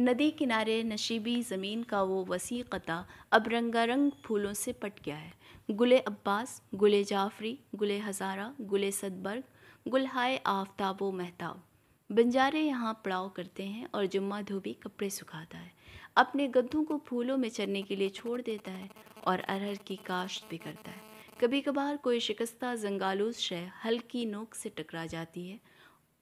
नदी किनारे नशीबी ज़मीन का वो वसी कता अब रंगारंग फूलों से पट गया है गुले अब्बास गुले जाफरी गुले हज़ारा गुले सदबर्ग हाय आफ्ताब व महताब बंजारे यहाँ पड़ाव करते हैं और जुम्मा धोबी कपड़े सुखाता है अपने गद्दों को फूलों में चरने के लिए छोड़ देता है और अरहर की काश्त भी करता है कभी कभार कोई शिकस्ता जंगालूस शय हल्की नोक से टकरा जाती है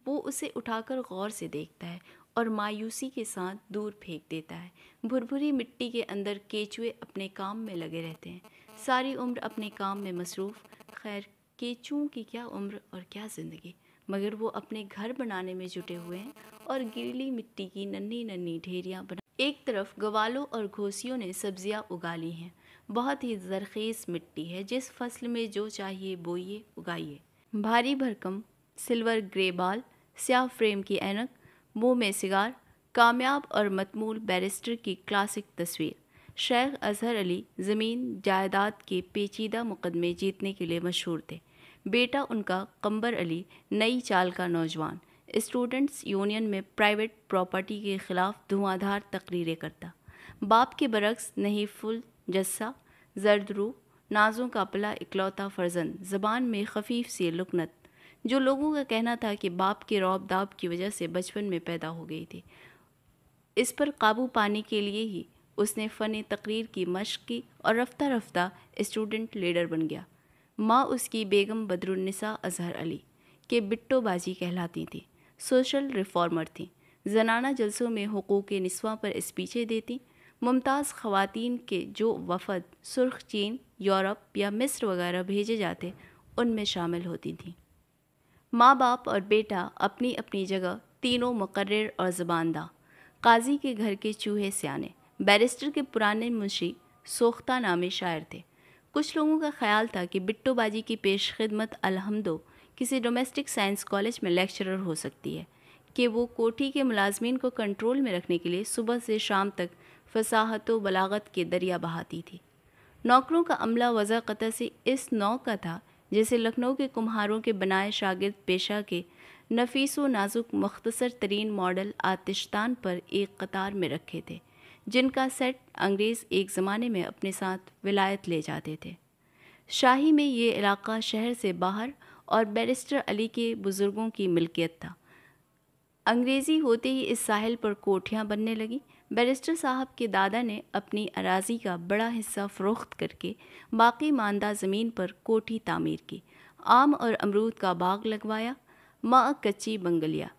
वो उसे उठाकर गौर से देखता है और मायूसी के साथ दूर फेंक देता है भुरभुरी मिट्टी के अंदर केचुए अपने काम में लगे रहते हैं सारी उम्र अपने काम में मसरूफ़ खैर केचुओं की क्या उम्र और क्या ज़िंदगी मगर वो अपने घर बनाने में जुटे हुए हैं और गीली मिट्टी की नन्ही नन्ही ढेरियाँ बना एक तरफ गवालों और घोसियों ने सब्जियाँ उगा ली हैं बहुत ही जरखेज़ मिट्टी है जिस फसल में जो चाहिए बोइए उगाइए भारी भरकम सिल्वर ग्रे बाल स्याह फ्रेम की एनक मुंह में सिगार कामयाब और मतमूल बैरिस्टर की क्लासिक तस्वीर शेख अजहर अली ज़मीन जायदाद के पेचीदा मुकदमे जीतने के लिए मशहूर थे बेटा उनका कंबर अली नई चाल का नौजवान स्टूडेंट्स यूनियन में प्राइवेट प्रॉपर्टी के ख़िलाफ़ धुआंधार तकरीरें करता बाप के बरक्स नहीफुल जस्सा जरदरू नाजों का पला इकलौता फर्जन जबान में खफीफ सी लुकनत जो लोगों का कहना था कि बाप के रौब दाब की वजह से बचपन में पैदा हो गई थी इस पर काबू पाने के लिए ही उसने फ़न तकरीर की मशक़ की और रफ्ता रफ्ता स्टूडेंट लीडर बन गया माँ उसकी बेगम बदरुलनसा अजहर अली के बिट्टोबाजी कहलाती थी सोशल रिफॉर्मर थी जनाना जलसों में हकूक़ नस्वां पर स्पीचें देती मुमताज़ ख़वातीन के जो वफद सुर्ख चीन यूरोप या मिस्र वगैरह भेजे जाते उनमें शामिल होती थी माँ बाप और बेटा अपनी अपनी जगह तीनों मुकर्र और ज़बानदा काजी के घर के चूहे सियाने बैरिस्टर के पुराने मुंशी सोख्ता नामे शायर थे कुछ लोगों का ख्याल था कि बिट्टोबाजी की पेश खिदमत अलहमदो किसी डोमेस्टिक साइंस कॉलेज में लेक्चरर हो सकती है कि वो कोठी के मुलाजमीन को कंट्रोल में रखने के लिए सुबह से शाम तक फसाहत व बलागत के दरिया बहाती थी नौकरों का अमला वज़ा कतः से इस नौ का था जिसे लखनऊ के कुम्हारों के बनाए शागिर्द पेशा के नफीस व नाजुक मख्तसर तरीन मॉडल आतिशतान पर एक कतार में रखे थे जिनका सेट अंग्रेज़ एक ज़माने में अपने साथ विलायत ले जाते थे शाही में ये इलाका शहर से बाहर और बैरिस्टर अली के बुज़ुर्गों की मिल्कियत था अंग्रेज़ी होते ही इस साहिल पर कोठियाँ बनने लगीं बैरिस्टर साहब के दादा ने अपनी अराजी का बड़ा हिस्सा फ़रोख्त करके बाकी मानदा ज़मीन पर कोठी तामीर की आम और अमरूद का बाग लगवाया माँ कच्ची बंगलिया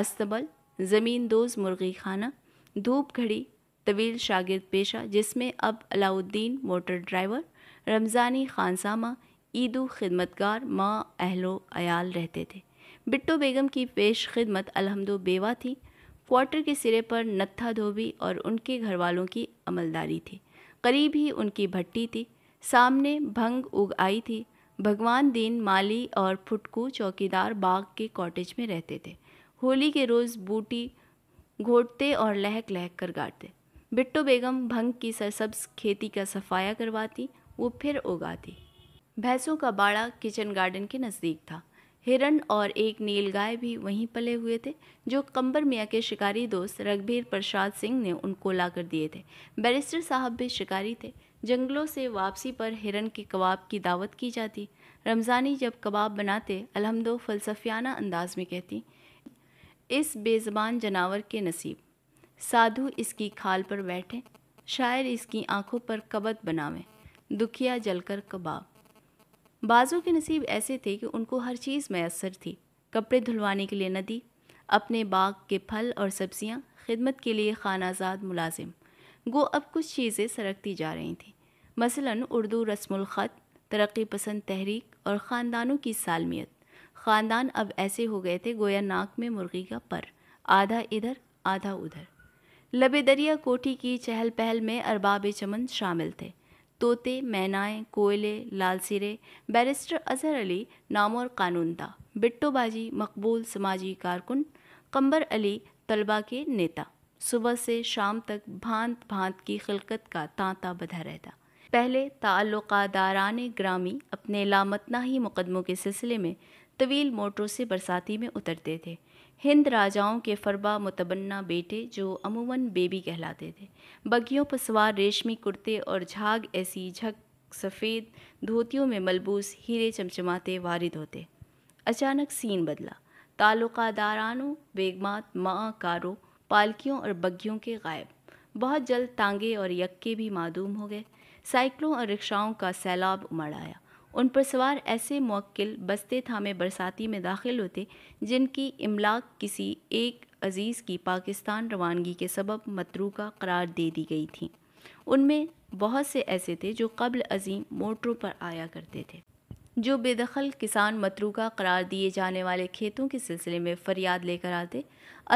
अस्तबल ज़मीन दोज मुर्गी खाना धूप घड़ी तवील शागिर्द पेशा जिसमें अब अलाउद्दीन मोटर ड्राइवर रमज़ानी खानसामा ईदू खिदमतगार माँ अहलो अयाल रहते थे बिट्टो बेगम की पेश खिदमत अलहमदो बेवा थी क्वार्टर के सिरे पर नत्था धोबी और उनके घर वालों की अमलदारी थी करीब ही उनकी भट्टी थी सामने भंग उग आई थी भगवान दीन माली और फुटकू चौकीदार बाग के कॉटेज में रहते थे होली के रोज़ बूटी घोटते और लहक लहक कर गाड़ते बिट्टो बेगम भंग की सरसब्ज खेती का सफाया करवाती वो फिर उगाती भैंसों का बाड़ा किचन गार्डन के नज़दीक था हिरण और एक नील गाय भी वहीं पले हुए थे जो कंबर मियाँ के शिकारी दोस्त रघबीर प्रसाद सिंह ने उनको ला कर दिए थे बैरिस्टर साहब भी शिकारी थे जंगलों से वापसी पर हिरण के कबाब की दावत की जाती रमज़ानी जब कबाब बनाते अलहमदो फलसफियाना अंदाज में कहती इस बेज़बान जनावर के नसीब साधु इसकी खाल पर बैठे शायर इसकी आंखों पर कबत बनावें दुखिया जलकर कबाब बाज़ों के नसीब ऐसे थे कि उनको हर चीज़ मैसर थी कपड़े धुलवाने के लिए नदी अपने बाग के फल और सब्जियाँ खिदमत के लिए खानाजाद मुलाजिम गो अब कुछ चीज़ें सरकती जा रही थीं मसलन उर्दू रस्मुल तरक्की पसंद तहरीक और ख़ानदानों की सालमियत ख़ानदान अब ऐसे हो गए थे गोया नाक में मुर्गी का पर आधा इधर आधा उधर लबे दरिया कोठी की चहल पहल में अरबाब चमन शामिल थे तोते मैनाएं कोयले लाल सिरे बैरिस्टर अजहर अली नाम और कानून था बिट्टोबाजी मकबूल समाजी कारकुन कंबर अली तलबा के नेता सुबह से शाम तक भांत भांत की खिलकत का तांता बधा रहता पहले ताल्लुक दारान ग्रामी अपने लामतना ही मुकदमों के सिलसिले में तवील मोटरों से बरसाती में उतरते थे हिंद राजाओं के फरबा मुतबन्ना बेटे जो अमूमन बेबी कहलाते थे बगियों पर सवार रेशमी कुर्ते और झाग ऐसी झक सफ़ेद धोतियों में मलबूस हीरे चमचमाते वारिद होते अचानक सीन बदला ताल्लुकादारानों बेगमात माँ कारों पालकियों और बग्घियों के गायब बहुत जल्द तांगे और यक्के भी मादूम हो गए साइकिलों और रिक्शाओं का सैलाब उमड़ आया उन पर सवार ऐसे मौक्ल बस्ते थामे बरसाती में दाखिल होते जिनकी इमलाक किसी एक अजीज़ की पाकिस्तान रवानगी के सबब मतरूका करार दे दी गई थी उनमें बहुत से ऐसे थे जो कबल अजीम मोटरों पर आया करते थे जो बेदखल किसान मतरूका करार दिए जाने वाले खेतों के सिलसिले में फरियाद लेकर आते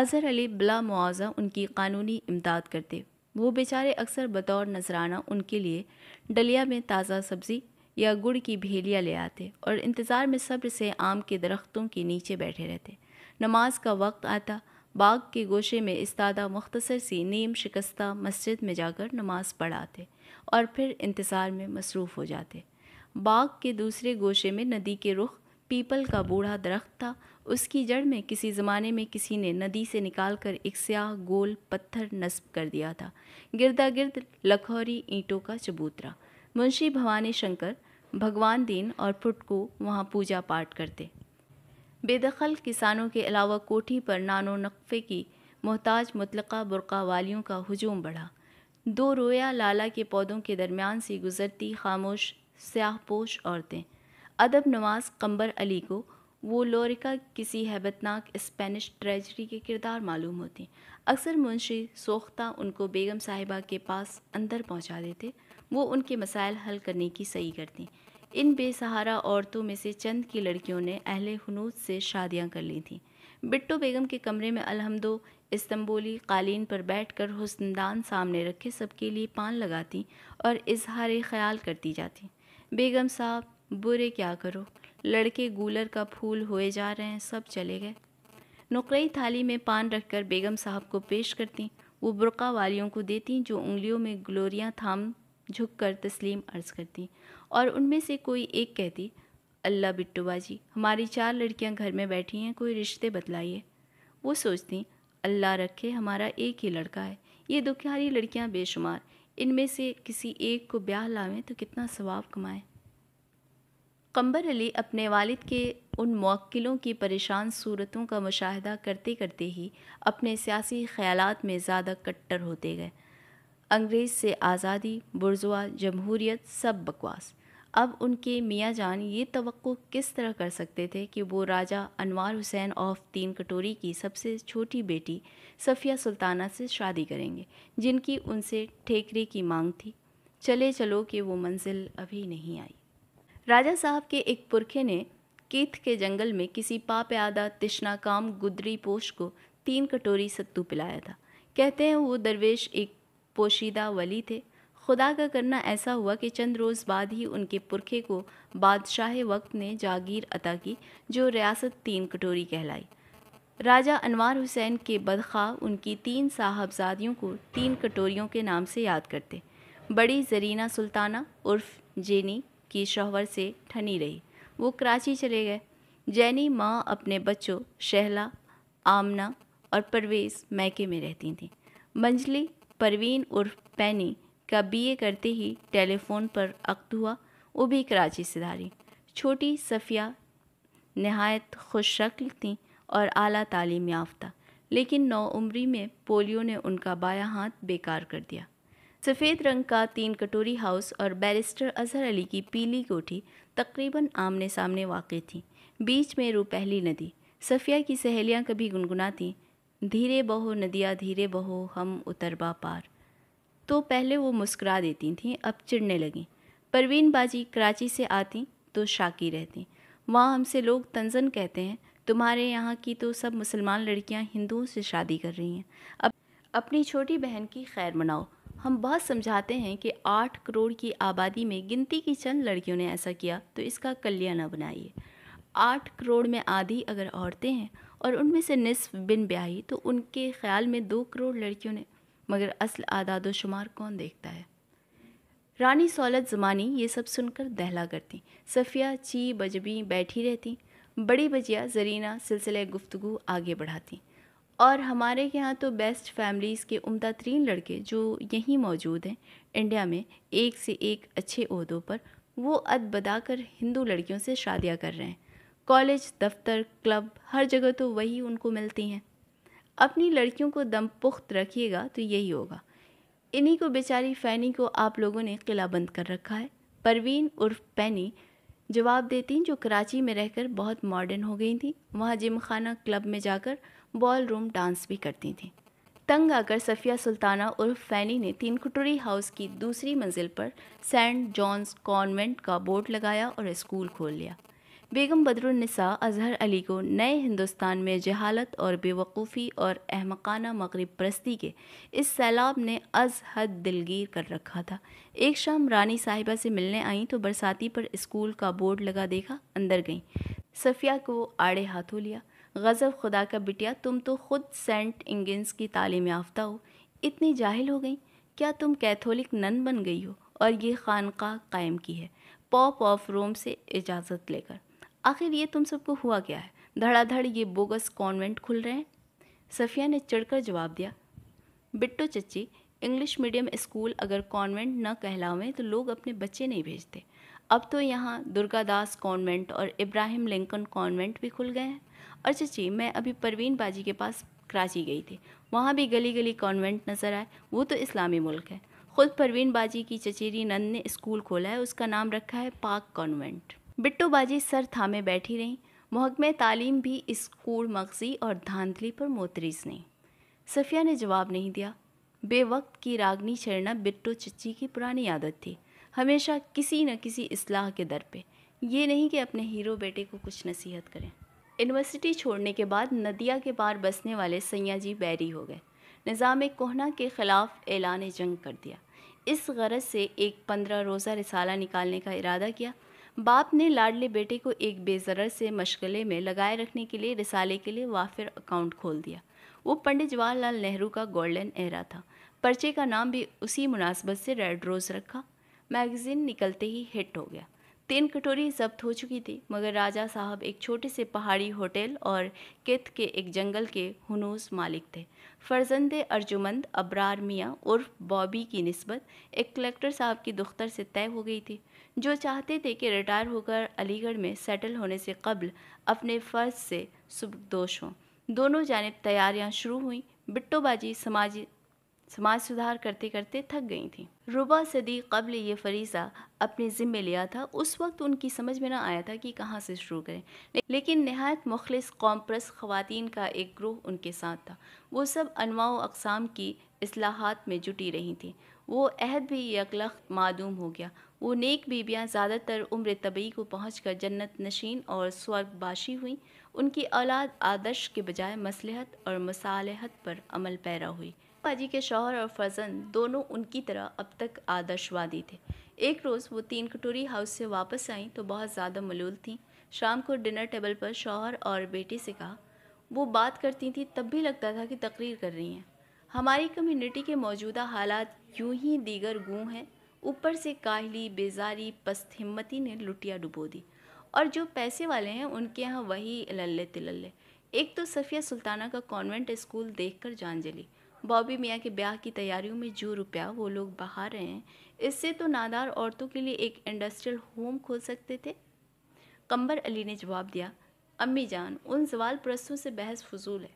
अजहर अली बिला मुआवजा उनकी कानूनी इमदाद करते वो बेचारे अक्सर बतौर नजराना उनके लिए डलिया में ताज़ा सब्ज़ी या गुड़ की भेलियाँ ले आते और इंतज़ार में सब्र से आम के दरख्तों के नीचे बैठे रहते नमाज का वक्त आता बाग के गोशे में इस्तादा मुख्तसर सी नीम शिकस्ता मस्जिद में जाकर नमाज पढ़ाते और फिर इंतज़ार में मसरूफ़ हो जाते बाग के दूसरे गोशे में नदी के रुख पीपल का बूढ़ा दरख्त था उसकी जड़ में किसी ज़माने में किसी ने नदी से निकाल कर एक स्याह गोल पत्थर नस्ब कर दिया था गिरदा गिर्द लखौरी ईंटों का चबूतरा मुंशी भवानी शंकर भगवान दीन और को वहाँ पूजा पाठ करते बेदखल किसानों के अलावा कोठी पर नानो नक्फे की मोहताज मुतलका बुरका वालियों का हजूम बढ़ा दो रोया लाला के पौधों के दरमियान से गुजरती खामोश स्याहपोश औरतें अदब नवाज कंबर अली को वो लोरिका किसी हैबतनाक स्पेनिश ट्रेजरी के किरदार मालूम होती अक्सर मुंशी सोख्ता उनको बेगम साहिबा के पास अंदर पहुंचा देते वो उनके मसाइल हल करने की सही करती इन बेसहारा औरतों में से चंद की लड़कियों ने अहले हनूद से शादियां कर ली थीं बिट्टो बेगम के कमरे में अलहमदो इस्तंबोली कालीन पर बैठकर हुस्नदान सामने रखे सबके लिए पान लगाती और इजहार ख्याल करती जाती बेगम साहब बुरे क्या करो लड़के गूलर का फूल हुए जा रहे हैं सब चले गए नुकई थाली में पान रखकर बेगम साहब को पेश करती वो बुरका वालियों को देती जो उंगलियों में ग्लोरियाँ थाम झुक कर तस्लीम अर्ज करती और उनमें से कोई एक कहती अल्लाह बिट्टू बाजी हमारी चार लड़कियां घर में बैठी हैं कोई रिश्ते बतलाइए वो सोचती अल्लाह रखे हमारा एक ही लड़का है ये दुखियारी लड़कियां बेशुमार इनमें से किसी एक को ब्याह लावें तो कितना सवाब कमाएं कंबर अली अपने वालिद के उन मौक्लों की परेशान सूरतों का मुशाहदा करते करते ही अपने सियासी ख्याल में ज़्यादा कट्टर होते गए अंग्रेज़ से आज़ादी बुरजुआ जमहूरियत सब बकवास अब उनके मियाँ जान ये तो किस तरह कर सकते थे कि वो राजा अनवार हुसैन ऑफ तीन कटोरी की सबसे छोटी बेटी सफ़िया सुल्ताना से शादी करेंगे जिनकी उनसे ठेकरे की मांग थी चले चलो कि वो मंजिल अभी नहीं आई राजा साहब के एक पुरखे ने कीथ के जंगल में किसी पाप आदा तिश्नाकाम गुदरी पोश को तीन कटोरी सत्तू पिलाया था कहते हैं वो दरवेश एक पोशीदा वली थे खुदा का करना ऐसा हुआ कि चंद रोज़ बाद ही उनके पुरखे को बादशाह वक्त ने जागीर अता की जो रियासत तीन कटोरी कहलाई राजा अनवार हुसैन के बदखा उनकी तीन साहबजादियों को तीन कटोरियों के नाम से याद करते बड़ी जरीना सुल्ताना उर्फ जेनी की शोहर से ठनी रही वो कराची चले गए जैनी माँ अपने बच्चों शहला आमना और परवेज़ मैके में रहती थी मंजली परवीन उर्फ पैनी का बीए करते ही टेलीफोन पर अक्त हुआ वो भी कराची से धारी छोटी सफ़िया नहायत खुश शक्ल थीं और आला तालीम याफ्ता लेकिन नौ उम्री में पोलियो ने उनका बाया हाथ बेकार कर दिया सफ़ेद रंग का तीन कटोरी हाउस और बैरिस्टर अजहर अली की पीली कोठी तकरीबन आमने सामने वाक़ थी बीच में पहली नदी सफ़िया की सहेलियां कभी गुनगुनाती धीरे बहो नदिया धीरे बहो हम उतरबा पार तो पहले वो मुस्कुरा देती थीं अब चिढ़ने लगीं परवीन बाजी कराची से आती तो शाकी रहती वहाँ हमसे लोग तंजन कहते हैं तुम्हारे यहाँ की तो सब मुसलमान लड़कियाँ हिंदुओं से शादी कर रही हैं अब अपनी छोटी बहन की खैर मनाओ हम बहुत समझाते हैं कि आठ करोड़ की आबादी में गिनती की चंद लड़कियों ने ऐसा किया तो इसका कल्या न बनाइए आठ करोड़ में आधी अगर औरतें हैं और उनमें से निसफ बिन ब्याही तो उनके ख्याल में दो करोड़ लड़कियों ने मगर असल आदाद शुमार कौन देखता है रानी सौलत ज़मानी ये सब सुनकर दहला करती सफ़िया ची बजबी बैठी रहती बड़ी बजिया जरीना सिलसिले गुफ्तगु आगे बढ़ाती और हमारे यहाँ तो बेस्ट फैमिलीज़ के उमदा तरीन लड़के जो यहीं मौजूद हैं इंडिया में एक से एक अच्छे अहदों पर वो अद बदा कर हिंदू लड़कियों से शादियाँ कर रहे हैं कॉलेज दफ्तर क्लब हर जगह तो वही उनको मिलती हैं अपनी लड़कियों को दम पुख्त रखिएगा तो यही होगा इन्हीं को बेचारी फ़ैनी को आप लोगों ने किला बंद कर रखा है परवीन उर्फ पैनी जवाब देती जो कराची में रहकर बहुत मॉडर्न हो गई थी वहाँ जिम खाना क्लब में जाकर बॉल रूम डांस भी करती थी तंग आकर सफ़िया सुल्ताना उर्फ फैनी ने तीन कटोरी हाउस की दूसरी मंजिल पर सेंट जॉन्स कॉन्वेंट का बोर्ड लगाया और स्कूल खोल लिया बेगम बदरुलनसा अजहर अली को नए हिंदुस्तान में जहालत और बेवकूफ़ी और अहमकाना मगरब प्रस्ती के इस सैलाब ने अज हद दिलगीर कर रखा था एक शाम रानी साहिबा से मिलने आईं तो बरसाती पर स्कूल का बोर्ड लगा देखा अंदर गईं सफ़िया को आड़े हाथों लिया गज़ब खुदा का बिटिया तुम तो खुद सेंट इंगस की तालीम याफ्ता हो इतनी जाहिल हो गई क्या तुम कैथोलिक नन बन गई हो और ये खानका कायम की है पॉप ऑफ रोम से इजाज़त लेकर आखिर ये तुम सबको हुआ क्या है धड़ाधड़ ये बोगस कॉन्वेंट खुल रहे हैं सफ़िया ने चढ़कर जवाब दिया बिट्टो चच्ची इंग्लिश मीडियम स्कूल अगर कॉन्वेंट न कहलावें तो लोग अपने बच्चे नहीं भेजते अब तो यहाँ दुर्गादास कॉन्वेंट और इब्राहिम लिंकन कॉन्वेंट भी खुल गए हैं और चची मैं अभी परवीन बाजी के पास कराची गई थी वहाँ भी गली गली कॉन्वेंट नज़र आए वो तो इस्लामी मुल्क है ख़ुद परवीन बाजी की चचेरी नंद ने स्कूल खोला है उसका नाम रखा है पाक कॉन्वेंट बिट्टू बाजी सर थामे बैठी रहीं महकमे तालीम भी इस कूड़ मगजी और धांधली पर मोतरीज नहीं सफ़िया ने जवाब नहीं दिया बेवक्त की रागनी छेड़ना बिट्टू चिच्ची की पुरानी आदत थी हमेशा किसी न किसी असलाह के दर पे ये नहीं कि अपने हीरो बेटे को कुछ नसीहत करें यूनिवर्सिटी छोड़ने के बाद नदिया के पार बसने वाले सैया जी बैरी हो गए निज़ाम कोहना के ख़िलाफ़ ऐलान जंग कर दिया इस गरज से एक पंद्रह रोज़ा रिसाला निकालने का इरादा किया बाप ने लाडले बेटे को एक बेजरर से मशगले में लगाए रखने के लिए रिसाले के लिए वाफिर अकाउंट खोल दिया वो पंडित जवाहरलाल नेहरू का गोल्डन एरा था पर्चे का नाम भी उसी मुनासबत से रेड रोज़ रखा मैगज़ीन निकलते ही हिट हो गया तीन कटोरी जब्त हो चुकी थी मगर राजा साहब एक छोटे से पहाड़ी होटल और कित के एक जंगल के हनूस मालिक थे फर्जंद अर्जुमंद अबरार मियाँ उर्फ बॉबी की नस्बत एक कलेक्टर साहब की दुख्तर से तय हो गई थी जो चाहते थे कि रिटायर होकर अलीगढ़ में सेटल होने से कबल अपने फ़र्ज से सुबदोश हों दोनों जानब तैयारियां शुरू हुई बिट्टोबाजी समाजी समाज सुधार करते करते थक गई थी रुबा सदी कबल ये फरीज़ा अपने ज़िम्मे लिया था उस वक्त उनकी समझ में ना आया था कि कहाँ से शुरू करें लेकिन नहायत मुखलिस कॉम्प्रस ख़वान का एक ग्रोह उनके साथ था वो सब अनवाओ अकसाम की असलाहत में जुटी रही थी वो अहद भी यकलख मादूम हो गया वो नेक बीबियाँ ज़्यादातर उम्र तबी को पहुँच कर जन्नत नशीन और स्वर्गबाशी हुई उनकी औलाद आदर्श के बजाय मसलहत और मसालहत पर अमल पैरा हुई पाजी के शौहर और फर्जंद दोनों उनकी तरह अब तक आदर्शवादी थे एक रोज़ वो तीन कटोरी हाउस से वापस आईं तो बहुत ज़्यादा मलूल थीं शाम को डिनर टेबल पर शौहर और बेटे से कहा वो बात करती थी तब भी लगता था कि तकरीर कर रही हैं हमारी कम्युनिटी के मौजूदा हालात यूं ही दीगर गूँ हैं ऊपर से काहली बेजारी पस्त हिम्मती ने लुटिया डुबो दी और जो पैसे वाले हैं उनके यहाँ वही लल्ले तिलल्ले एक तो सफ़िया सुल्ताना का कॉन्वेंट स्कूल कर जान जली बॉबी मियाँ के ब्याह की तैयारियों में जो रुपया वो लोग बहा रहे हैं इससे तो नादार औरतों के लिए एक इंडस्ट्रियल होम खोल सकते थे कंबर अली ने जवाब दिया अम्मी जान उन सवाल प्रस्तों से बहस फजूल है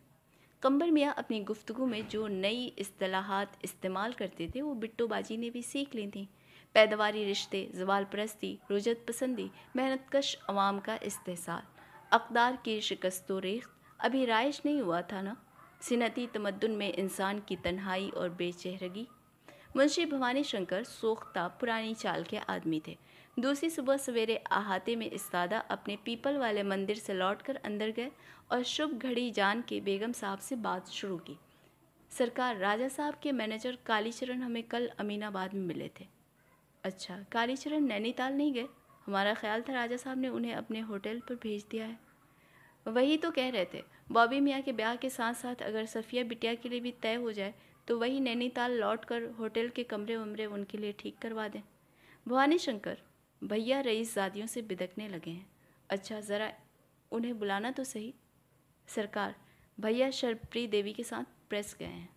कंबर मियाँ अपनी गुफ्तु में जो नई असलाहत इस्तेमाल करते थे वो बिट्टोबाजी ने भी सीख ली थी पैदावारी रिश्ते जवाल परस्ती रुजत पसंदी मेहनतकश अवाम का इस्तेसाल अकदार की शिकस्त रेख्त अभी राइज नहीं हुआ था ना सनती तमदन में इंसान की तन्हाई और बेचहरगी मुंशी भवानी शंकर सोख्ता पुरानी चाल के आदमी थे दूसरी सुबह सवेरे अहाते में इस्तादा अपने पीपल वाले मंदिर से लौटकर अंदर गए और शुभ घड़ी जान के बेगम साहब से बात शुरू की सरकार राजा साहब के मैनेजर कालीचरण हमें कल अमीनाबाद में मिले थे अच्छा कालीचरण नैनीताल नहीं गए हमारा ख्याल था राजा साहब ने उन्हें अपने होटल पर भेज दिया है वही तो कह रहे थे बॉबी मियाँ के ब्याह के साथ साथ अगर सफ़िया बिटिया के लिए भी तय हो जाए तो वही नैनीताल लौट कर होटल के कमरे उमरे उनके लिए ठीक करवा दें भवानी शंकर भैया रईस जादियों से बिदकने लगे हैं अच्छा ज़रा उन्हें बुलाना तो सही सरकार भैया शर्वप्री देवी के साथ प्रेस गए हैं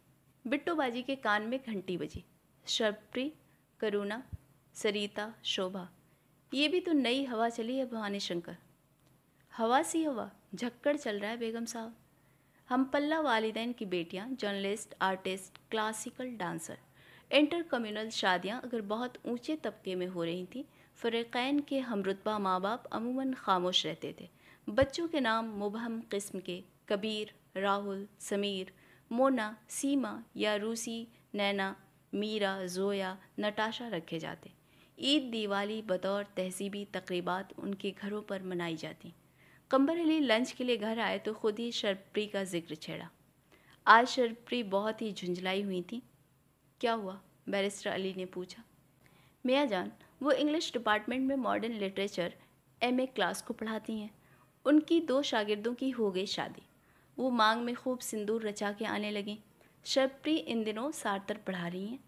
बिट्टू बाजी के कान में घंटी बजी शर्वप्री करुणा सरिता शोभा ये भी तो नई हवा चली है भवानी शंकर हवा सी हवा झक्कड़ चल रहा है बेगम साहब हम पल्ला वालदेन की बेटियाँ journalist artist classical dancer intercommunal शादियाँ अगर बहुत ऊंचे तबके में हो रही थी फ़रक़ैन के हमरुतबा माँ बाप अमूमन खामोश रहते थे बच्चों के नाम मुबहम किस्म के कबीर राहुल समीर मोना सीमा या रूसी नैना मीरा जोया नटाशा रखे जाते ईद दिवाली बतौर तहजीबी तकरीबा उनके घरों पर मनाई जाती कंबर अली लंच के लिए घर आए तो खुद ही शर्प्री का जिक्र छेड़ा आज शर्प्री बहुत ही झुंझलाई हुई थी क्या हुआ बैरिस्टर अली ने पूछा मियाँ जान वो इंग्लिश डिपार्टमेंट में modern literature M A class को पढ़ाती हैं उनकी दो शागिर्दों की हो गई शादी वो मांग में खूब सिंदूर रचा के आने लगें शर्प्री इन दिनों सारतर पढ़ा रही हैं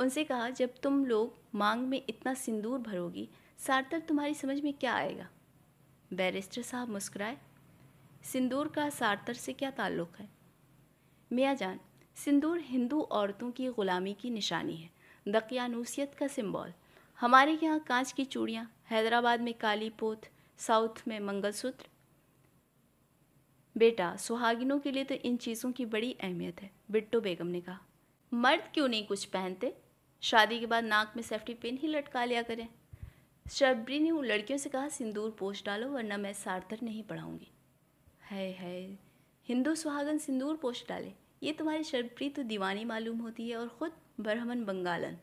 उनसे कहा जब तुम लोग मांग में इतना सिंदूर भरोगी सारतर तुम्हारी समझ में क्या आएगा बैरिस्टर साहब मुस्कुराए सिंदूर का सार्तर से क्या ताल्लुक़ है मियाँ जान सिंदूर हिंदू औरतों की ग़ुलामी की निशानी है दकियानूसियत का सिंबल हमारे यहाँ कांच की चूड़ियाँ हैदराबाद में काली पोत साउथ में मंगलसूत्र बेटा सुहागिनों के लिए तो इन चीज़ों की बड़ी अहमियत है बिट्टो बेगम ने कहा मर्द क्यों नहीं कुछ पहनते शादी के बाद नाक में सेफ्टी पिन ही लटका लिया करें शबरी ने उन लड़कियों से कहा सिंदूर पोछ डालो वरना मैं सार्थर नहीं पढ़ाऊँगी है है हिंदू सुहागन सिंदूर पोछ डाले ये तुम्हारी शबरी तो दीवानी मालूम होती है और ख़ुद ब्रह्मन बंगालन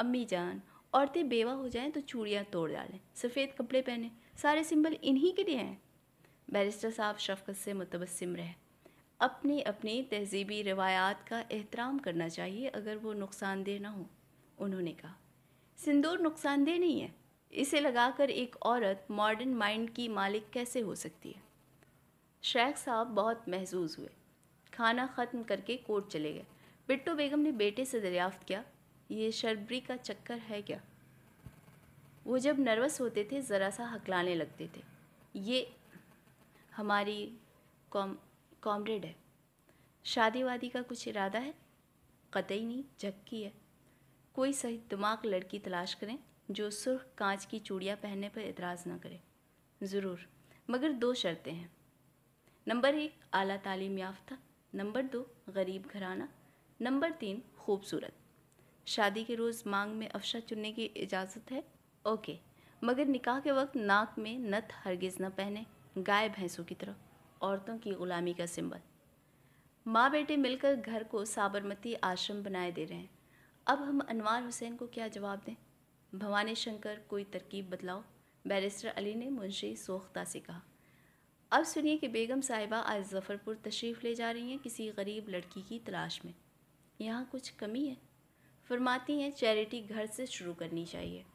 अम्मी जान औरतें बेवा हो जाएं तो चूड़ियाँ तोड़ डालें सफ़ेद कपड़े पहने सारे सिंबल इन्हीं के लिए हैं बैरिस्टर साहब शफकत से मुतबसम रहे अपनी अपनी तहजीबी रवायात का एहतराम करना चाहिए अगर वो नुकसानदेह ना हो उन्होंने कहा सिंदूर नुकसानदेह नहीं है इसे लगाकर एक औरत मॉडर्न माइंड की मालिक कैसे हो सकती है शेख साहब बहुत महजूज हुए खाना ख़त्म करके कोर्ट चले गए बिट्टो बेगम ने बेटे से दरियाफ्त किया ये शर्बरी का चक्कर है क्या वो जब नर्वस होते थे ज़रा सा हकलाने लगते थे ये हमारी कॉम कॉमरेड है शादी वादी का कुछ इरादा है कतई नहीं झक्की है कोई सही दिमाग लड़की तलाश करें जो सुर्ख कांच की चूड़ियाँ पहनने पर इतराज़ ना करे ज़रूर मगर दो शर्तें हैं नंबर एक आला तालीम याफ्ता नंबर दो गरीब घराना नंबर तीन खूबसूरत शादी के रोज़ मांग में अफशा चुनने की इजाज़त है ओके मगर निकाह के वक्त नाक में नत हरगिज़ न पहने गाय भैंसों की तरह औरतों की ग़ुलामी का सिंबल माँ बेटे मिलकर घर को साबरमती आश्रम बनाए दे रहे हैं अब हम अनवार हुसैन को क्या जवाब दें भवानी शंकर कोई तरकीब बदलाओ बैरिस्टर अली ने मुंशी सोख्ता से कहा अब सुनिए कि बेगम साहिबा आज जफ़रपुर तशरीफ़ ले जा रही हैं किसी गरीब लड़की की तलाश में यहाँ कुछ कमी है फरमाती हैं चैरिटी घर से शुरू करनी चाहिए